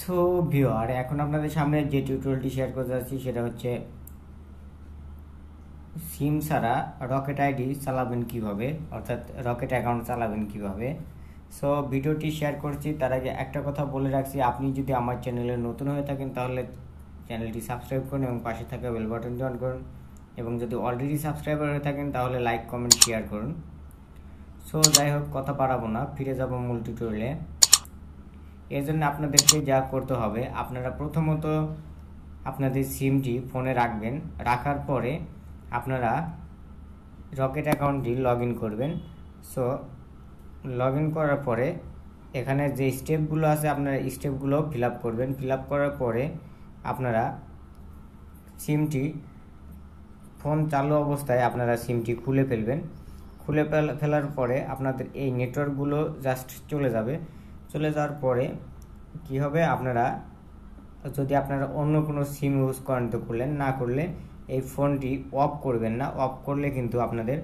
so ভিওয়ার এখন আপনাদের সামনে যে টিউটোরিয়ালটি শেয়ার করতে যাচ্ছি সেটা হচ্ছে সিম ছাড়া রকেট আইডি চালাবেন কিভাবে অর্থাৎ রকেট অ্যাকাউন্ট চালাবেন কিভাবে সো ভিডিওটি শেয়ার করছি তার আগে একটা কথা বলে রাখছি আপনি যদি আমার চ্যানেলে নতুন হয়ে থাকেন তাহলে চ্যানেলটি সাবস্ক্রাইব করুন এবং পাশে থাকা বেল বাটনটি অন করুন এবং যদি অলরেডি সাবস্ক্রাইবার হয়ে থাকেন তাহলে লাইক কমেন্ট শেয়ার করুন সো যাই হোক কথা পারাবো না ফিরে যাবো মুল টিউটোরিয়ালে এর জন্য আপনাদেরকে যা করতে হবে আপনারা প্রথমত আপনাদের সিমটি ফোনে রাখবেন রাখার পরে আপনারা রকেট অ্যাকাউন্টটি লগ করবেন সো লগ করার পরে এখানে যে স্টেপগুলো আছে আপনারা স্টেপগুলো ফিল করবেন ফিল করার পরে আপনারা সিমটি ফোন চালু অবস্থায় আপনারা সিমটি খুলে ফেলবেন খুলে ফেলার পরে আপনাদের এই নেটওয়ার্কগুলো জাস্ট চলে যাবে চলে যাওয়ার পরে কি হবে আপনারা যদি আপনারা অন্য কোনো সিম ইউজ করেন তো করলেন না করলে এই ফোনটি অফ করবেন না অফ করলে কিন্তু আপনাদের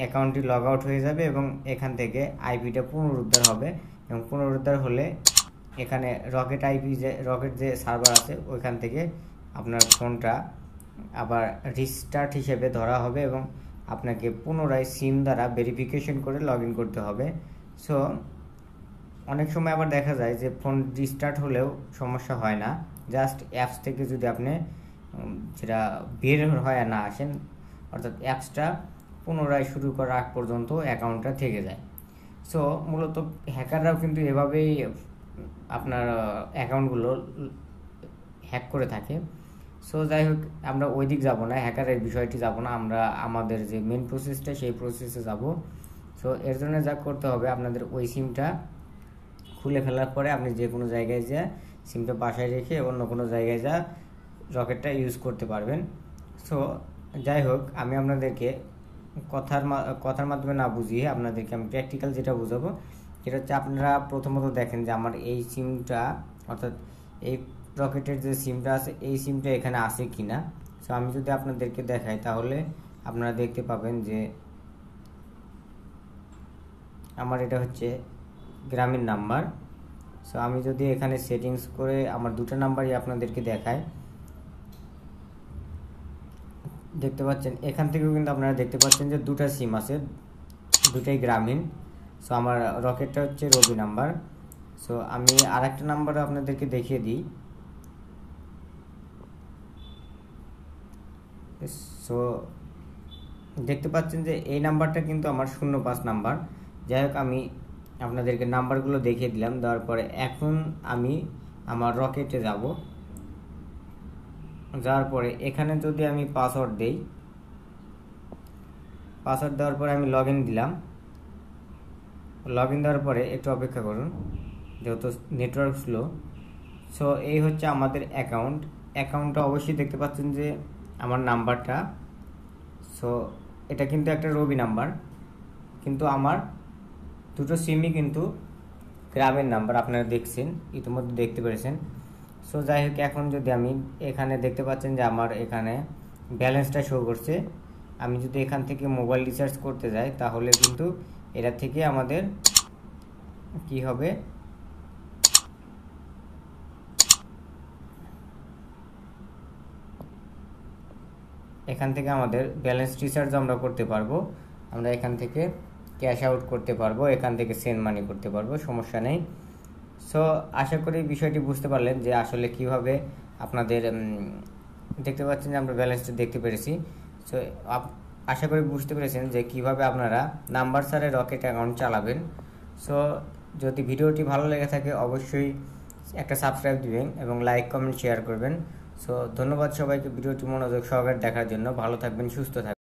অ্যাকাউন্টটি লগ আউট হয়ে যাবে এবং এখান থেকে আইপিটা পুনরুদ্ধার হবে এবং পুনরুদ্ধার হলে এখানে রকেট আইপি যে রকেট যে সার্ভার আছে ওইখান থেকে আপনার ফোনটা আবার রিস্টার্ট হিসেবে ধরা হবে এবং আপনাকে পুনরায় সিম দ্বারা ভেরিফিকেশন করে লগ করতে হবে সো অনেক সময় আবার দেখা যায় যে ফোন রিস্টার্ট হলেও সমস্যা হয় না জাস্ট অ্যাপস থেকে যদি আপনি সেটা বের হয় না আসেন অর্থাৎ অ্যাপসটা পুনরায় শুরু করার আগ পর্যন্ত অ্যাকাউন্টটা থেকে যায় সো মূলত হ্যাকাররাও কিন্তু এভাবেই আপনার অ্যাকাউন্টগুলো হ্যাক করে থাকে সো যাই হোক আমরা ওই দিক যাবো না হ্যাকারের বিষয়টি যাবো না আমরা আমাদের যে মেন প্রসেসটা সেই প্রসেসে যাব সো এর জন্য যা করতে হবে আপনাদের ওই সিমটা খুলে ফেলার পরে আপনি যে কোনো জায়গায় যা সিমটা বাসায় রেখে অন্য কোনো জায়গায় যা রকেটটা ইউজ করতে পারবেন সো যাই হোক আমি আপনাদেরকে কথার কথার মাধ্যমে না বুঝিয়ে আপনাদেরকে আমি প্র্যাকটিক্যাল যেটা বোঝাবো সেটা হচ্ছে আপনারা প্রথমত দেখেন যে আমার এই সিমটা অর্থাৎ এই রকেটের যে সিমটা আছে এই সিমটা এখানে আছে কি না সো আমি যদি আপনাদেরকে দেখাই তাহলে আপনারা দেখতে পাবেন যে আমার এটা হচ্ছে গ্রামের নাম্বার সো আমি যদি এখানে সেটিংস করে আমার দুটো নাম্বারই আপনাদেরকে দেখাই দেখতে পাচ্ছেন এখান থেকেও কিন্তু আপনারা দেখতে পাচ্ছেন যে দুটা সিম আছে দুটাই গ্রামীণ সো আমার রকেটটা হচ্ছে রবি নাম্বার সো আমি আর একটা নাম্বারও আপনাদেরকে দেখিয়ে দিই সো দেখতে পাচ্ছেন যে এই নাম্বারটা কিন্তু আমার শূন্য পাঁচ নাম্বার যাই হোক আমি আপনাদেরকে নাম্বারগুলো দেখিয়ে দিলাম দেওয়ার পরে এখন আমি আমার রকেটে যাব যাওয়ার পরে এখানে যদি আমি পাসওয়ার্ড দেই পাসওয়ার্ড দেওয়ার পরে আমি লগ দিলাম লগ ইন দেওয়ার পরে একটু অপেক্ষা করুন যেহেতু নেটওয়ার্ক স্লো সো এই হচ্ছে আমাদের অ্যাকাউন্ট অ্যাকাউন্টটা অবশ্যই দেখতে পাচ্ছেন যে আমার নাম্বারটা সো এটা কিন্তু একটা রবি নাম্বার কিন্তু আমার দুটো সিমই কিন্তু গ্রামের নাম্বার আপনারা দেখছেন ইতিমধ্যে দেখতে পেরেছেন সো যাই হোক এখন যদি আমি এখানে দেখতে পাচ্ছেন যে আমার এখানে ব্যালেন্সটা শো করছে আমি যদি এখান থেকে মোবাইল রিচার্জ করতে যাই তাহলে কিন্তু এটা থেকে আমাদের কি হবে এখান থেকে আমাদের ব্যালেন্স রিচার্জ আমরা করতে পারবো আমরা এখান থেকে ক্যাশ আউট করতে পারবো এখান থেকে সেন্ড মানি করতে পারবো সমস্যা নেই সো আশা করি বিষয়টি বুঝতে পারলেন যে আসলে কিভাবে আপনাদের দেখতে পাচ্ছেন যে আমরা ব্যালেন্সটা দেখতে পেরেছি সো আশা করি বুঝতে পেরেছেন যে কিভাবে আপনারা নাম্বার সারে রকেট অ্যাকাউন্ট চালাবেন সো যদি ভিডিওটি ভালো লেগে থাকে অবশ্যই একটা সাবস্ক্রাইব দিবেন এবং লাইক কমেন্ট শেয়ার করবেন সো ধন্যবাদ সবাইকে ভিডিওটি মনোযোগ সহকারে দেখার জন্য ভালো থাকবেন সুস্থ থাকবেন